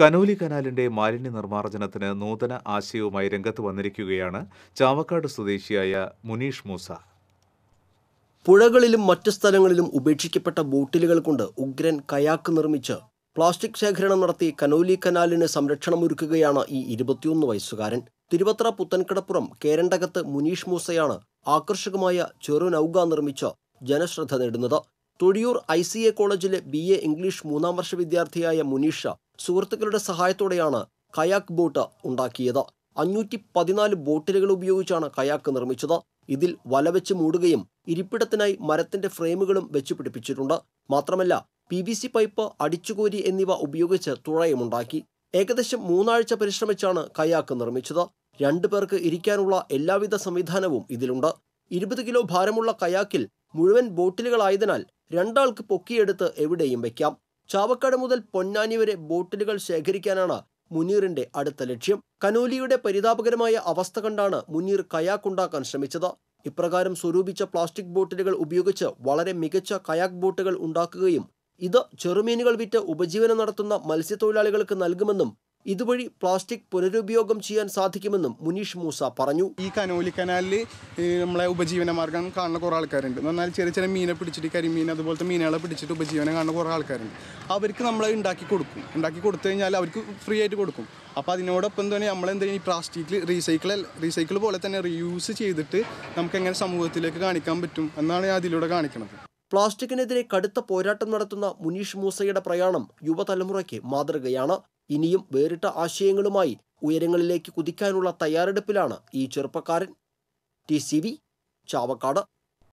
Conolly കനാലിന്റെ മാലിന്യ നിർമ്മാർജ്ജനത്തിന് നൂതന ആശയവുമായി രംഗത്ത് വന്നിരിക്കുകയാണ് ചാവക്കാട് സ്വദേശിയായ മുനീഷ് മൂസ പുഴകളിലും മറ്റു സ്ഥലങ്ങളിലും ഉപേക്ഷിക്കപ്പെട്ട ബോട്ടിലുകൾ കൊണ്ട് ഉഗ്രൻ കയാക്ക് നിർമ്മിച്ച് പ്ലാസ്റ്റിക് ശേഖരണം നടത്തി കനോലി കനാലിന് സംരക്ഷണമൊരുക്കുകയാണ് ഈ ഇരുപത്തിയൊന്ന് വയസ്സുകാരൻ തിരുവത്ര പുത്തൻകിടപ്പുറം കേരണ്ടകത്ത് മുനീഷ് മൂസയാണ് ആകർഷകമായ ചെറു നൗക നിർമ്മിച്ച് ജനശ്രദ്ധ നേടുന്നത് തൊഴിയൂർ ഐ സി എ കോളേജിലെ ബി എ ഇംഗ്ലീഷ് മൂന്നാം വർഷ വിദ്യാർത്ഥിയായ മുനീഷ സുഹൃത്തുക്കളുടെ സഹായത്തോടെയാണ് കയാക്ക് ബോട്ട് ഉണ്ടാക്കിയത് അഞ്ഞൂറ്റി പതിനാല് ബോട്ടിലുകൾ ഉപയോഗിച്ചാണ് കയാക്ക് നിർമ്മിച്ചത് ഇതിൽ വല വെച്ച് മൂടുകയും ഇരിപ്പിടത്തിനായി മരത്തിന്റെ ഫ്രെയിമുകളും വെച്ച് പിടിപ്പിച്ചിട്ടുണ്ട് മാത്രമല്ല പി വി സി പൈപ്പ് അടിച്ചുകോരി എന്നിവ ഉപയോഗിച്ച് തുഴയുമുണ്ടാക്കി ഏകദേശം മൂന്നാഴ്ച പരിശ്രമിച്ചാണ് കയാക്ക് നിർമ്മിച്ചത് രണ്ടു പേർക്ക് ഇരിക്കാനുള്ള എല്ലാവിധ സംവിധാനവും ഇതിലുണ്ട് ഇരുപത് കിലോ ഭാരമുള്ള കയാക്കിൽ മുഴുവൻ ബോട്ടിലുകളായതിനാൽ രണ്ടാൾക്ക് പൊക്കിയെടുത്ത് എവിടെയും വയ്ക്കാം ചാവക്കാട് മുതൽ പൊന്നാനി വരെ ബോട്ടിലുകൾ ശേഖരിക്കാനാണ് മുനീറിന്റെ അടുത്ത ലക്ഷ്യം കനോലിയുടെ പരിതാപകരമായ അവസ്ഥ കണ്ടാണ് മുനീർ ഉണ്ടാക്കാൻ ശ്രമിച്ചത് ഇപ്രകാരം സ്വരൂപിച്ച പ്ലാസ്റ്റിക് ബോട്ടിലുകൾ ഉപയോഗിച്ച് വളരെ മികച്ച കയാക്ക് ബോട്ടുകൾ ഉണ്ടാക്കുകയും ഇത് ചെറുമീനുകൾ വിറ്റ് ഉപജീവനം നടത്തുന്ന മത്സ്യത്തൊഴിലാളികൾക്ക് നൽകുമെന്നും ഇതുവഴി പ്ലാസ്റ്റിക് പുനരുപയോഗം ചെയ്യാൻ സാധിക്കുമെന്നും മുനീഷ് മൂസ പറഞ്ഞു ഈ കനോലി കനാലിൽ നമ്മളെ ഉപജീവന മാർഗം കാണുന്ന കുറേ ആൾക്കാരുണ്ട് എന്നാൽ ചെറിയ ചെറിയ മീനെ പിടിച്ചിട്ട് കരിമീൻ അതുപോലത്തെ മീനുകളെ പിടിച്ചിട്ട് ഉപജീവനം കാണുന്ന കുറേ ആൾക്കാരുണ്ട് അവർക്ക് നമ്മൾ ഉണ്ടാക്കി കൊടുക്കും ഉണ്ടാക്കി കൊടുത്തു കഴിഞ്ഞാൽ അവർക്ക് ഫ്രീ ആയിട്ട് കൊടുക്കും അപ്പോൾ അതിനോടൊപ്പം തന്നെ നമ്മൾ എന്തെങ്കിലും ഈ പ്ലാസ്റ്റിക്കിൽ റീസൈക്കിൾ റീസൈക്കിൾ പോലെ തന്നെ റീയൂസ് ചെയ്തിട്ട് നമുക്ക് എങ്ങനെ സമൂഹത്തിലേക്ക് കാണിക്കാൻ പറ്റും എന്നാണ് ഞാൻ അതിലൂടെ കാണിക്കുന്നത് പ്ലാസ്റ്റിക്കിനെതിരെ കടുത്ത പോരാട്ടം നടത്തുന്ന മുനീഷ് മൂസയുടെ പ്രയാണം യുവതലമുറയ്ക്ക് മാതൃകയാണ് ഇനിയും വേറിട്ട ആശയങ്ങളുമായി ഉയരങ്ങളിലേക്ക് കുതിക്കാനുള്ള തയ്യാറെടുപ്പിലാണ് ഈ ചെറുപ്പക്കാരൻ ടി സി ചാവക്കാട്